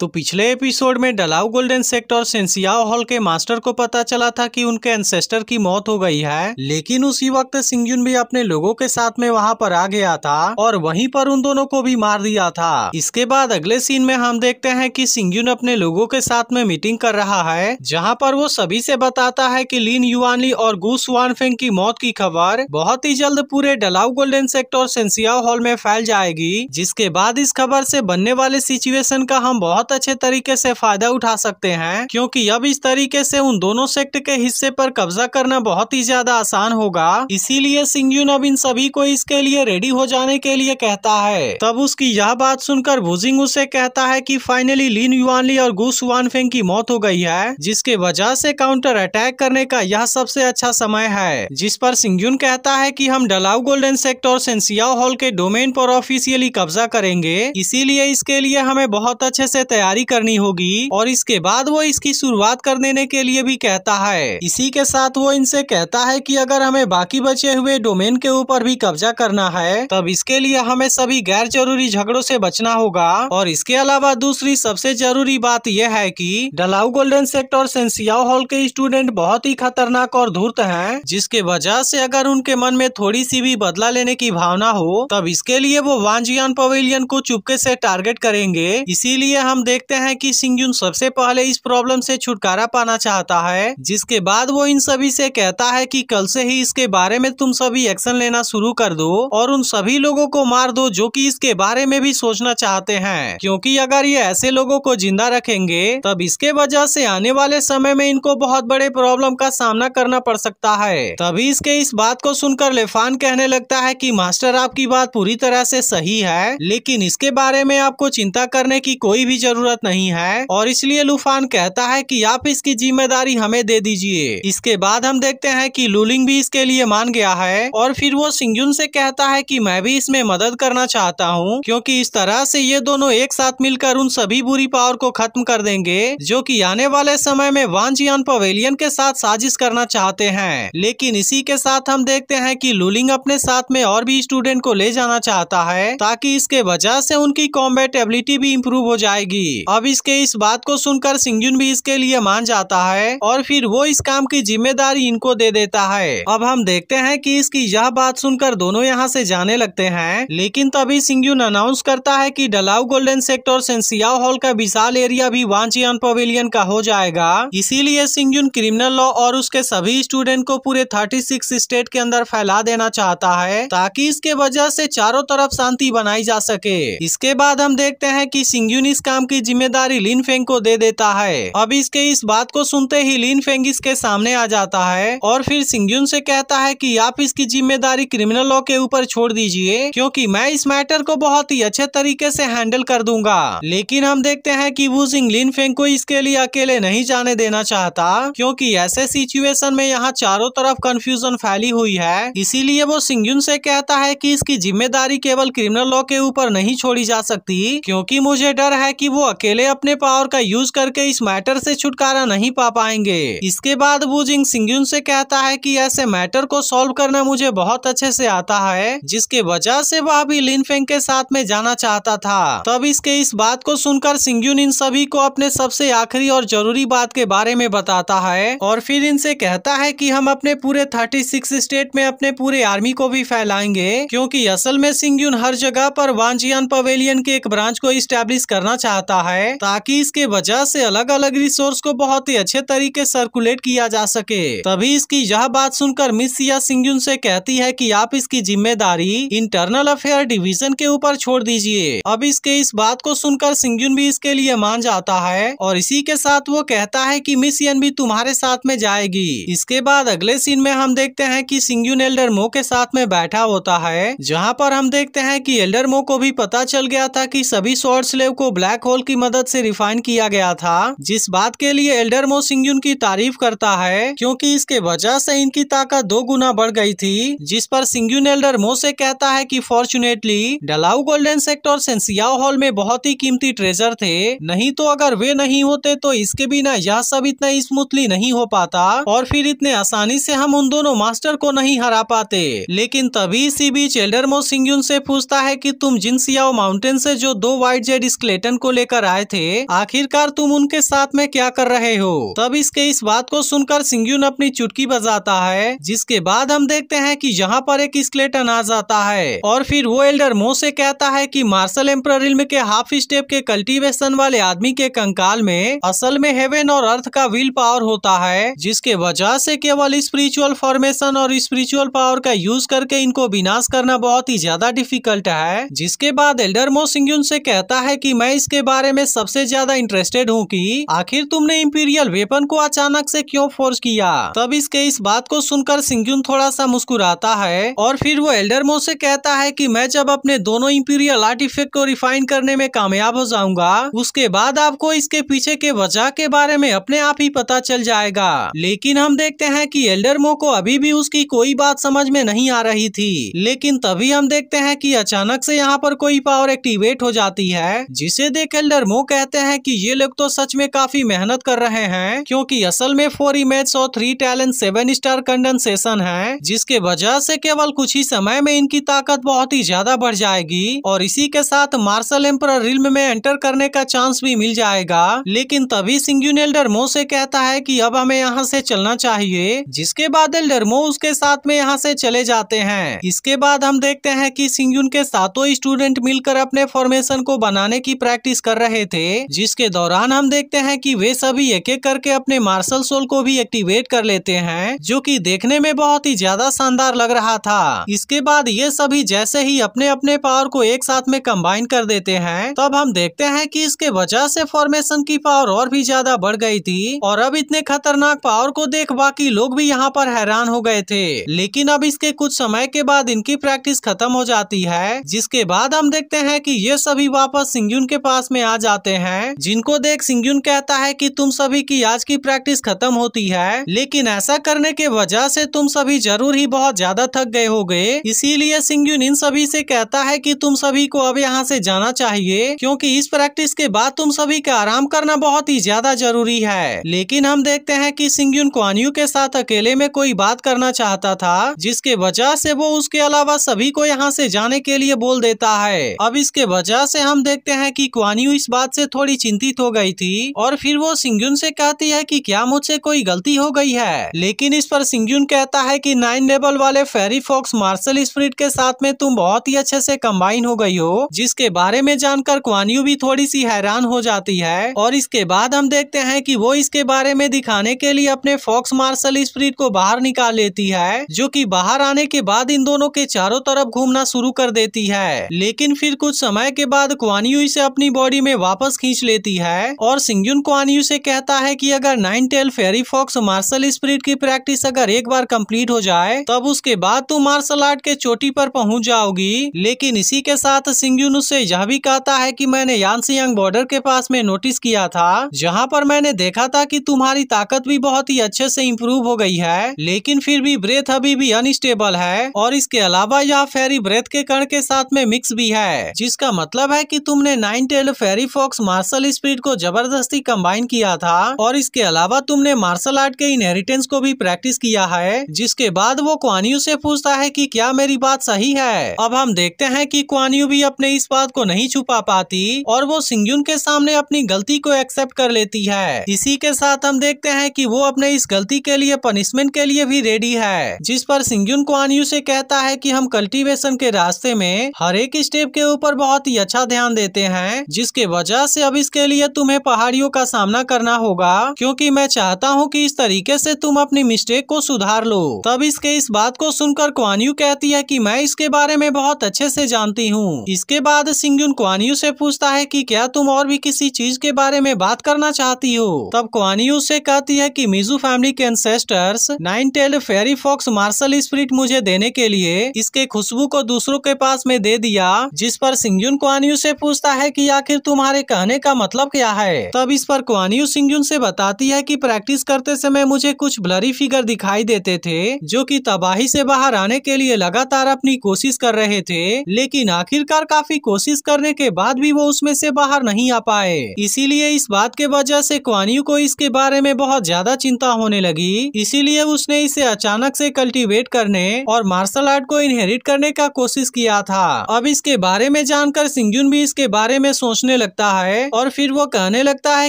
तो पिछले एपिसोड में डलाउ गोल्डन सेक्ट और सेंसियाओ हॉल के मास्टर को पता चला था कि उनके एंसेस्टर की मौत हो गई है लेकिन उसी वक्त सिंगयुन भी अपने लोगों के साथ में वहां पर आ गया था और वहीं पर उन दोनों को भी मार दिया था इसके बाद अगले सीन में हम देखते हैं कि सिंगयुन अपने लोगों के साथ में मीटिंग कर रहा है जहाँ पर वो सभी से बताता है की लीन युवानी और गुस वानफेंग की मौत की खबर बहुत ही जल्द पूरे डलाउ गोल्डन सेक्ट और सेंसियाओ हॉल में फैल जाएगी जिसके बाद इस खबर से बनने वाले सिचुएशन का हम बहुत बहुत अच्छे तरीके से फायदा उठा सकते हैं क्योंकि अब इस तरीके से उन दोनों सेक्ट के हिस्से पर कब्जा करना बहुत ही ज्यादा आसान होगा इसीलिए सिंगयून अब इन सभी को इसके लिए रेडी हो जाने के लिए कहता है तब उसकी यह बात सुनकर भूजिंग उसे कहता है की फाइनली लीन युवानली और गुस वानफेंग की मौत हो गई है जिसके वजह से काउंटर अटैक करने का यह सबसे अच्छा समय है जिस पर सिंगयून कहता है की हम डलाउ गोल्डन सेक्ट और सेंसिया हॉल के डोमेन पर ऑफिसियली कब्जा करेंगे इसीलिए इसके लिए हमें बहुत अच्छे से तैयार तैयारी करनी होगी और इसके बाद वो इसकी शुरुआत कर देने के लिए भी कहता है इसी के साथ वो इनसे कहता है कि अगर हमें बाकी बचे हुए डोमेन के ऊपर भी कब्जा करना है तब इसके लिए हमें सभी गैर जरूरी झगड़ों से बचना होगा और इसके अलावा दूसरी सबसे जरूरी बात यह है कि डलाऊ गोल्डन सेक्ट और सेंसियाओ हॉल के स्टूडेंट बहुत ही खतरनाक और धूर्त है जिसके वजह से अगर उनके मन में थोड़ी सी भी बदला लेने की भावना हो तब इसके लिए वो वांजियान पवेलियन को चुपके से टारगेट करेंगे इसीलिए हम देखते हैं कि सिंगयुन सबसे पहले इस प्रॉब्लम से छुटकारा पाना चाहता है जिसके बाद वो इन सभी से कहता है कि कल से ही इसके बारे में तुम सभी एक्शन लेना शुरू कर दो और उन सभी लोगों को मार दो जो कि इसके बारे में भी सोचना चाहते हैं क्योंकि अगर ये ऐसे लोगों को जिंदा रखेंगे तब इसके वजह ऐसी आने वाले समय में इनको बहुत बड़े प्रॉब्लम का सामना करना पड़ सकता है तभी इसके इस बात को सुनकर लेफान कहने लगता है की मास्टर आपकी बात पूरी तरह ऐसी सही है लेकिन इसके बारे में आपको चिंता करने की कोई भी जरूरत जरूरत नहीं है और इसलिए लूफान कहता है कि आप इसकी जिम्मेदारी हमें दे दीजिए इसके बाद हम देखते हैं कि लूलिंग भी इसके लिए मान गया है और फिर वो सिंगुन से कहता है कि मैं भी इसमें मदद करना चाहता हूँ क्योंकि इस तरह से ये दोनों एक साथ मिलकर उन सभी बुरी पावर को खत्म कर देंगे जो कि आने वाले समय में वांजियान पवेलियन के साथ साजिश करना चाहते हैं लेकिन इसी के साथ हम देखते हैं कि लुलिंग अपने साथ में और भी स्टूडेंट को ले जाना चाहता है ताकि इसके वजह से उनकी कॉम्बेट एबिलिटी भी इम्प्रूव हो जाएगी थी अब इसके इस बात को सुनकर सिंगजुन भी इसके लिए मान जाता है और फिर वो इस काम की जिम्मेदारी इनको दे देता है अब हम देखते हैं कि इसकी यह बात सुनकर दोनों यहाँ से जाने लगते हैं लेकिन तभी सिंगजुन अनाउंस करता है कि डलाउ गोल्डन सेक्टर सेंसिया हॉल का विशाल एरिया भी वांचियान पवेलियन का हो जाएगा इसीलिए सिंगजुन क्रिमिनल लॉ और उसके सभी स्टूडेंट को पूरे सिक्स स्टेट के अंदर फैला देना चाहता है ताकि इसके वजह से चारों तरफ शांति बनाई जा सके इसके बाद हम देखते हैं कि सिंगजुन इस काम की जिम्मेदारी लिन फेंग को दे देता है अब इसके इस बात को सुनते ही लिन फेंग इसके सामने आ जाता है और फिर सिंगयून से कहता है कि आप इसकी जिम्मेदारी क्रिमिनल लॉ के ऊपर छोड़ दीजिए क्योंकि मैं इस मैटर को बहुत ही अच्छे तरीके से हैंडल कर दूंगा लेकिन हम देखते हैं कि वो सिंह लिन फेंग को इसके लिए अकेले नहीं जाने देना चाहता क्योंकि ऐसे सिचुएशन में यहाँ चारों तरफ कंफ्यूजन फैली हुई है इसीलिए वो सिंगयुन से कहता है कि इसकी जिम्मेदारी केवल क्रिमिनल लॉ के ऊपर नहीं छोड़ी जा सकती क्योंकि मुझे डर है कि वो वो अकेले अपने पावर का यूज करके इस मैटर से छुटकारा नहीं पा पाएंगे इसके बाद बुजिंग सिंगुन से कहता है कि ऐसे मैटर को सॉल्व करना मुझे बहुत अच्छे से आता है जिसके वजह से वह भी लिनफेंग के साथ में जाना चाहता था तब इसके इस बात को सुनकर सिंग्यून इन सभी को अपने सबसे आखिरी और जरूरी बात के बारे में बताता है और फिर इनसे कहता है की हम अपने पूरे सिक्स स्टेट में अपने पूरे आर्मी को भी फैलाएंगे क्यूँकी असल में सिंगुन हर जगह पर वांजियान पवेलियन के एक ब्रांच को स्टेब्लिश करना चाहता जाता है ताकि इसके वजह से अलग अलग रिसोर्स को बहुत ही अच्छे तरीके सर्कुलेट किया जा सके तभी इसकी यह बात सुनकर मिस सिया सिंगुन से कहती है कि आप इसकी जिम्मेदारी इंटरनल अफेयर डिवीजन के ऊपर छोड़ दीजिए अब इसके इस बात को सुनकर सिंगुन भी इसके लिए मान जाता है और इसी के साथ वो कहता है की मिस यन भी तुम्हारे साथ में जाएगी इसके बाद अगले सीन में हम देखते हैं की सिंगुन एल्डर मो के साथ में बैठा होता है जहाँ पर हम देखते हैं की एल्डर मो को भी पता चल गया था कि सभी शॉर्ट स्लेव को ब्लैक होल पेट्रोल की मदद से रिफाइन किया गया था जिस बात के लिए एल्डर मो की तारीफ करता है क्योंकि इसके वजह से इनकी ताकत दो गुना बढ़ गई थी जिस पर सिंगयून एल्डर मो से कहता है कि फॉर्चुनेटली डलाऊ गोल्डन सेक्टर सेंसियाओ हॉल में बहुत ही कीमती ट्रेजर थे नहीं तो अगर वे नहीं होते तो इसके बिना यह सब इतना स्मूथली नहीं हो पाता और फिर इतने आसानी से हम उन दोनों मास्टर को नहीं हरा पाते लेकिन तभी इसी बीच एल्डर मो सिंगयुन से पूछता है की तुम सियाओ माउंटेन से जो दो व्हाइट जेड स्केलेटन को लेकर लेकर आए थे आखिरकार तुम उनके साथ में क्या कर रहे हो तब इसके इस बात को सुनकर सिंगयून अपनी चुटकी बजाता है जिसके बाद हम देखते हैं कि यहाँ पर एक स्केलेटन आ आता है और फिर वो एल्डर मो से कहता है कि मार्शल एम्पर इल्म के हाफ स्टेप के कल्टीवेशन वाले आदमी के कंकाल में असल में हेवन और अर्थ का विल पावर होता है जिसके वजह से केवल स्पिरिचुअल फॉर्मेशन और स्पिरिचुअल पावर का यूज करके इनको विनाश करना बहुत ही ज्यादा डिफिकल्ट है जिसके बाद एल्डर मो सिंग से कहता है की मैं इसके बाद बारे में सबसे ज्यादा इंटरेस्टेड हूँ कि आखिर तुमने इम्पीरियल वेपन को अचानक से क्यों फोर्स किया तब इसके इस बात को सुनकर सिंगुन थोड़ा सा मुस्कुराता है और फिर वो एल्डर मोड से कहता है कि मैं जब अपने दोनों इम्पीरियल आर्टिफेक्ट को रिफाइन करने में कामयाब हो जाऊंगा उसके बाद आपको इसके पीछे के वजह के बारे में अपने आप ही पता चल जाएगा लेकिन हम देखते हैं की एल्डर मो को अभी भी उसकी कोई बात समझ में नहीं आ रही थी लेकिन तभी हम देखते हैं की अचानक से यहाँ पर कोई पावर एक्टिवेट हो जाती है जिसे देख मो कहते हैं कि ये लोग तो सच में काफी मेहनत कर रहे हैं क्योंकि असल में फोर इमेज और three talent seven star condensation है जिसके वजह से केवल कुछ ही समय में इनकी ताकत बहुत ही ज्यादा बढ़ जाएगी और इसी के साथ मार्शल एम्पर रिल्म में एंटर करने का चांस भी मिल जाएगा लेकिन तभी सिंग्यून एल्डरमो से कहता है की अब हमें यहाँ से चलना चाहिए जिसके बाद एल्डरमो उसके साथ में यहाँ से चले जाते हैं इसके बाद हम देखते हैं की सिंग्यून के सातों स्टूडेंट मिलकर अपने फॉर्मेशन को बनाने की प्रैक्टिस कर कर रहे थे जिसके दौरान हम देखते हैं कि वे सभी एक एक करके अपने मार्शल सोल को भी एक्टिवेट कर लेते हैं जो कि देखने में बहुत ही ज्यादा शानदार लग रहा था इसके बाद ये सभी जैसे ही अपने अपने पावर को एक साथ में कम्बाइन कर देते हैं तब हम देखते हैं की इसके वजह से फॉर्मेशन की पावर और भी ज्यादा बढ़ गई थी और अब इतने खतरनाक पावर को देख बाकी लोग भी यहाँ पर हैरान हो गए थे लेकिन अब इसके कुछ समय के बाद इनकी प्रैक्टिस खत्म हो जाती है जिसके बाद हम देखते हैं कि ये सभी वापस सिंगयून के पास में में आ जाते हैं जिनको देख सिंगयुन कहता है कि तुम सभी की आज की प्रैक्टिस खत्म होती है लेकिन ऐसा करने के वजह से तुम सभी जरूर ही बहुत ज्यादा थक गए हो गए इसीलिए सिंगयुन इन सभी से कहता है कि तुम सभी को अब यहाँ से जाना चाहिए क्योंकि इस प्रैक्टिस के बाद तुम सभी का आराम करना बहुत ही ज्यादा जरूरी है लेकिन हम देखते हैं कि सिंगुन क्वान्यू के साथ अकेले में कोई बात करना चाहता था जिसके वजह से वो उसके अलावा सभी को यहाँ से जाने के लिए बोल देता है अब इसके वजह से हम देखते हैं कि क्वान्यू मियू इस बात से थोड़ी चिंतित हो गई थी और फिर वो सिंगुन से कहती है कि क्या मुझसे कोई गलती हो गई है लेकिन इस पर सिंगुन कहता है कि नाइन लेवल वाले फेरी फॉक्स मार्शल स्प्रिट के साथ में तुम बहुत ही अच्छे से कम्बाइन हो गई हो जिसके बारे में जानकर क्वानियू भी थोड़ी सी हैरान हो जाती है और इसके बाद हम देखते हैं की वो इसके बारे में दिखाने के लिए अपने फॉक्स मार्शल स्प्रिट को बाहर निकाल लेती है जो की बाहर आने के बाद इन दोनों के चारों तरफ घूमना शुरू कर देती है लेकिन फिर कुछ समय के बाद क्वानियू इसे अपनी बॉडी मेमोरी में वापस खींच लेती है और सिंगयुन को क्वानयू से कहता है कि अगर nine tail fairy fox martial spirit की प्रैक्टिस अगर एक बार कंप्लीट हो जाए तब उसके बाद तू मार्शल आर्ट के चोटी पर पहुंच जाओगी लेकिन इसी के साथ सिंगयुन उसे यह भी कहता है कि मैंने यांसियांग बॉर्डर के पास में नोटिस किया था जहाँ पर मैंने देखा था की तुम्हारी ताकत भी बहुत ही अच्छे से इम्प्रूव हो गई है लेकिन फिर भी ब्रेथ अभी भी अनस्टेबल है और इसके अलावा यह फेरी ब्रेथ के कण के साथ में मिक्स भी है जिसका मतलब है की तुमने नाइन टेल फेरी पेरी फॉक्स मार्शल स्पिरिट को जबरदस्ती कंबाइन किया था और इसके अलावा तुमने मार्शल आर्ट के इनहेरिटेंस को भी प्रैक्टिस किया है जिसके बाद वो क्वानियू से पूछता है कि क्या मेरी बात सही है अब हम देखते हैं कि क्वानियू भी अपने इस बात को नहीं छुपा पाती और वो सिंगुन के सामने अपनी गलती को एक्सेप्ट कर लेती है इसी के साथ हम देखते हैं कि वो अपने इस गलती के लिए पनिशमेंट के लिए भी रेडी है जिस पर सिंगुन क्वानियू से कहता है कि हम कल्टीवेशन के रास्ते में हर एक स्टेप के ऊपर बहुत ही अच्छा ध्यान देते हैं जिसके जिसके वजह से अब इसके लिए तुम्हें पहाड़ियों का सामना करना होगा क्योंकि मैं चाहता हूँ कि इस तरीके से तुम अपनी मिस्टेक को सुधार लो तब इसके इस बात को सुनकर क्वानियू कहती है कि मैं इसके बारे में बहुत अच्छे से जानती हूँ इसके बाद सिंगुन क्वानियू से पूछता है कि क्या तुम और भी किसी चीज के बारे में बात करना चाहती हो तब क्वानियू से कहती है कि मिजू फैमिली के ancestors nine tail fairy fox martial spirit मुझे देने के लिए इसके खुशबू को दूसरों के पास में दे दिया जिस पर सिंगुन क्वानियू से पूछता है की आखिर तुम्हारे कहने का मतलब क्या है तब इस पर क्वानियो सिंह से बताती है कि प्रैक्टिस करते समय मुझे कुछ ब्लरी फिगर दिखाई देते थे जो कि तबाही से बाहर आने के लिए लगातार अपनी कोशिश कर रहे थे लेकिन आखिरकार काफी कोशिश करने के बाद भी वो उसमें से बाहर नहीं आ पाए इसीलिए इस बात के वजह ऐसी क्वानियो को इसके बारे में बहुत ज्यादा चिंता होने लगी इसीलिए उसने इसे अचानक ऐसी कल्टिवेट करने और मार्शल आर्ट को इनहेरिट करने का कोशिश किया था अब इसके बारे में जानकर सिंगजुन भी इसके बारे में सोचने लगता है और फिर वो कहने लगता है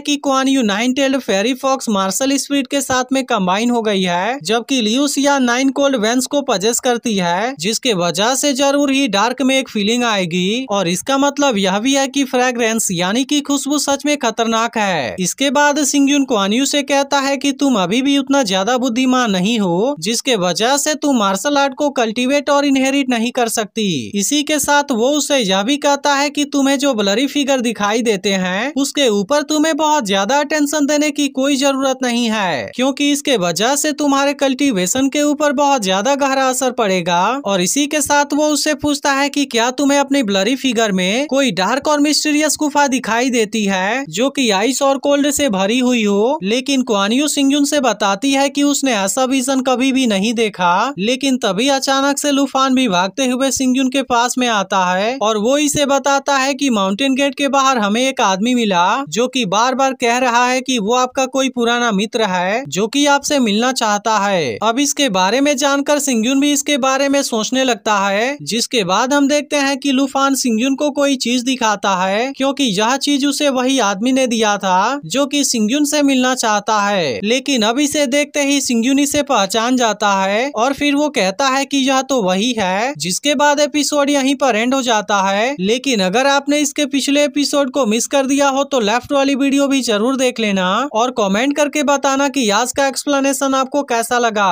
कि क्वान यू nine tailed fairy fox martial speed के साथ में कंबाइन हो गई है जबकि लियूसिया नाइन कोल्ड वेंस को पजेस करती है जिसके वजह से जरूर ही डार्क में एक फीलिंग आएगी और इसका मतलब यह भी है की फ्रेग्रेंस यानी की खुशबू सच में खतरनाक है इसके बाद सिंगयून क्वान्यू से कहता है की तुम अभी भी उतना ज्यादा बुद्धिमान नहीं हो जिसके वजह से तुम मार्शल आर्ट को कल्टीवेट और इनहेरिट नहीं कर सकती इसी के साथ वो उसे यह भी कहता है कि तुम्हें जो ब्लरी फिगर दिखाई देते हैं उसके ऊपर तुम्हें बहुत ज्यादा अटेंशन देने की कोई जरूरत नहीं है क्योंकि इसके वजह से तुम्हारे कल्टीवेशन के ऊपर बहुत ज्यादा गहरा असर पड़ेगा और इसी के साथ वो उससे पूछता है कि क्या तुम्हें अपनी ब्लरी फिगर में कोई डार्क और मिस्टीरियस गुफा दिखाई देती है जो की आइस और कोल्ड से भरी हुई हो लेकिन क्वानियो सिंगजुन से बताती है की उसने ऐसा विजन कभी भी नहीं देखा लेकिन तभी अचानक से लुफान भी भागते हुए सिंगजुन के पास में आता है और वो इसे बताता है कि माउंटेन गेट के बाद बाहर हमें एक आदमी मिला जो कि बार बार कह रहा है कि वो आपका कोई पुराना मित्र है जो कि आपसे मिलना चाहता है अब इसके बारे में जानकर सिंगुन भी इसके बारे में सोचने लगता है जिसके बाद हम देखते हैं कि लुफान सिंगुन को कोई चीज दिखाता है क्योंकि यह चीज उसे वही आदमी ने दिया था जो कि सिंगुन से मिलना चाहता है लेकिन अब इसे देखते ही सिंगुन इसे पहचान जाता है और फिर वो कहता है कि यह तो वही है जिसके बाद एपिसोड यहीं पर एंड हो जाता है लेकिन अगर आपने इसके पिछले एपिसोड एपिसोड को मिस कर दिया हो तो लेफ्ट वाली वीडियो भी जरूर देख लेना और कॉमेंट करके बताना की यास का एक्सप्लेनेशन आपको कैसा लगा